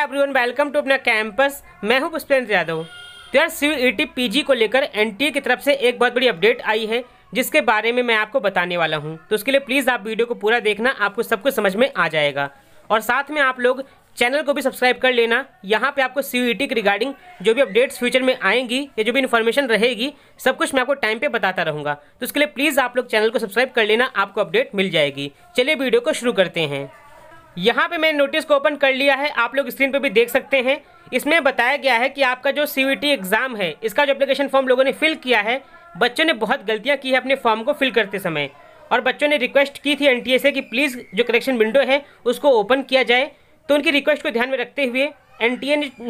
hi everyone welcome to Apna campus मैं हूं पुष्पेंद्र यादव तो यार सी ई पीजी को लेकर एनटीए की तरफ से एक बहुत बड़ी अपडेट आई है जिसके बारे में मैं आपको बताने वाला हूं तो उसके लिए प्लीज़ आप वीडियो को पूरा देखना आपको सब कुछ समझ में आ जाएगा और साथ में आप लोग चैनल को भी सब्सक्राइब कर लेना यहाँ पे आपको सी की रिगार्डिंग जो भी अपडेट्स फ्यूचर में आएंगी या जो भी इन्फॉर्मेशन रहेगी सब कुछ मैं आपको टाइम पे बताता रहूँगा तो उसके लिए प्लीज़ आप लोग चैनल को सब्सक्राइब कर लेना आपको अपडेट मिल जाएगी चलिए वीडियो को शुरू करते हैं यहाँ पे मैंने नोटिस को ओपन कर लिया है आप लोग स्क्रीन पे भी देख सकते हैं इसमें बताया गया है कि आपका जो सी एग्ज़ाम है इसका जो एप्लीकेशन फॉर्म लोगों ने फिल किया है बच्चों ने बहुत गलतियाँ की है अपने फॉर्म को फिल करते समय और बच्चों ने रिक्वेस्ट की थी एन से कि प्लीज़ जो करेक्शन विंडो है उसको ओपन किया जाए तो उनकी रिक्वेस्ट को ध्यान में रखते हुए एन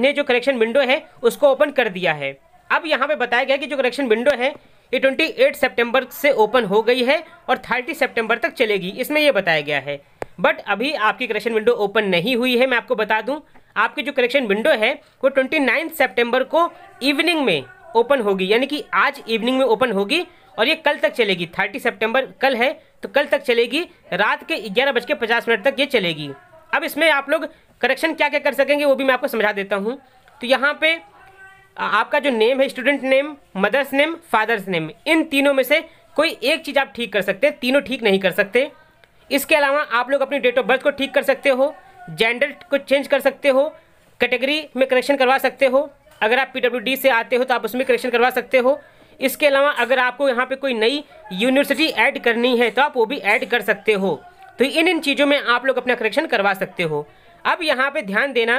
ने जो करेक्शन विंडो है उसको ओपन कर दिया है अब यहाँ पे बताया गया कि जो करेक्शन विंडो है ये 28 सितंबर से ओपन हो गई है और 30 सितंबर तक चलेगी इसमें यह बताया गया है बट अभी आपकी करेक्शन विंडो ओपन नहीं हुई है मैं आपको बता दूं आपकी जो करेक्शन विंडो है वो ट्वेंटी नाइन्थ सेप्टेम्बर को इवनिंग में ओपन होगी यानी कि आज इवनिंग में ओपन होगी और ये कल तक चलेगी थर्टी सेप्टेम्बर कल है तो कल तक चलेगी रात के ग्यारह बज के पचास मिनट तक ये चलेगी अब इसमें आप लोग करेक्शन क्या क्या कर सकेंगे वो भी मैं आपको समझा देता हूँ तो यहाँ पर आपका जो नेम है student name mother's name father's name इन तीनों में से कोई एक चीज़ आप ठीक कर सकते हैं तीनों ठीक नहीं कर सकते इसके अलावा आप लोग अपनी डेट ऑफ बर्थ को ठीक कर सकते हो जेंडर को चेंज कर सकते हो कैटेगरी में करेक्शन करवा सकते हो अगर आप पी से आते हो तो आप उसमें करेक्शन करवा सकते हो इसके अलावा अगर आपको यहाँ पे कोई नई यूनिवर्सिटी ऐड करनी है तो आप वो भी ऐड कर सकते हो तो इन इन चीज़ों में आप लोग अपना करेक्शन करवा सकते हो अब यहाँ पे ध्यान देना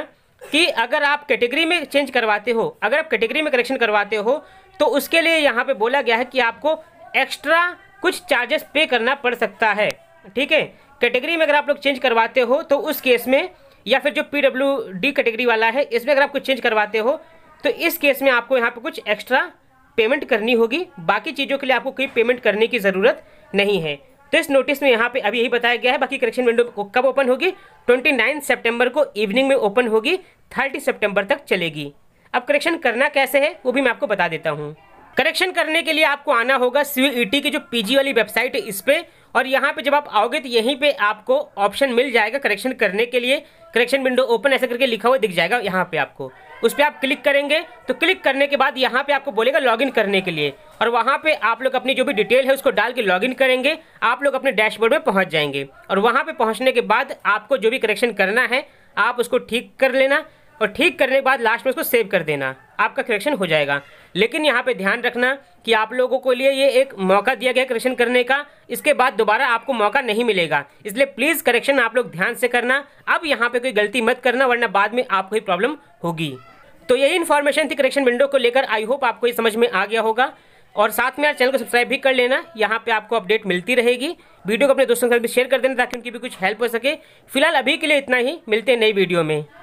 कि अगर आप कैटेगरी में चेंज करवाते हो अगर आप कैटेगरी में करेक्शन करवाते हो तो उसके लिए यहाँ पे बोला गया है कि आपको एक्स्ट्रा कुछ चार्जेस पे करना पड़ सकता है ठीक है कैटेगरी में अगर आप लोग चेंज करवाते हो तो उस केस में या फिर जो पी कैटेगरी वाला है इसमें अगर आप कुछ चेंज करवाते हो तो इस केस में आपको यहाँ पर कुछ एक्स्ट्रा पेमेंट करनी होगी बाकी चीज़ों के लिए आपको कोई पेमेंट करने की ज़रूरत नहीं है तो इस नोटिस में यहाँ पे अभी यही बताया गया है बाकी करेक्शन विंडो कब ओपन होगी 29 सितंबर को इवनिंग में ओपन होगी 30 सितंबर तक चलेगी अब करेक्शन करना कैसे है वो भी मैं आपको बता देता हूँ करेक्शन करने के लिए आपको आना होगा सीईटी e की जो पीजी वाली वेबसाइट है इस पर और यहाँ पे जब आप आओगे तो यहीं पे आपको ऑप्शन मिल जाएगा करेक्शन करने के लिए करेक्शन विंडो ओपन ऐसा करके लिखा हुआ दिख जाएगा यहाँ पे आपको उस पर आप क्लिक करेंगे तो क्लिक करने के बाद यहाँ पे आपको बोलेगा लॉगिन करने के लिए और वहाँ पे आप लोग अपनी जो भी डिटेल है उसको डाल के लॉगिन करेंगे आप लोग अपने डैशबोर्ड में पहुँच जाएंगे और वहाँ पर पहुँचने के बाद आपको जो भी करेक्शन करना है आप उसको ठीक कर लेना और ठीक करने के बाद लास्ट में उसको सेव कर देना आपका करेक्शन हो जाएगा लेकिन यहाँ पे ध्यान रखना कि आप लोगों को लिए ये एक मौका दिया गया करेक्शन करने का इसके बाद दोबारा आपको मौका नहीं मिलेगा इसलिए प्लीज़ करेक्शन आप लोग ध्यान से करना अब यहाँ पे कोई गलती मत करना वरना बाद में आपको ही प्रॉब्लम होगी तो यही इन्फॉर्मेशन थी करेक्शन विंडो को लेकर आई होप आपको ये समझ में आ गया होगा और साथ में यार चैनल को सब्सक्राइब भी कर लेना यहाँ पे आपको अपडेट मिलती रहेगी वीडियो को अपने दोस्तों के साथ भी शेयर कर देना ताकि उनकी भी कुछ हेल्प हो सके फिलहाल अभी के लिए इतना ही मिलते हैं नई वीडियो में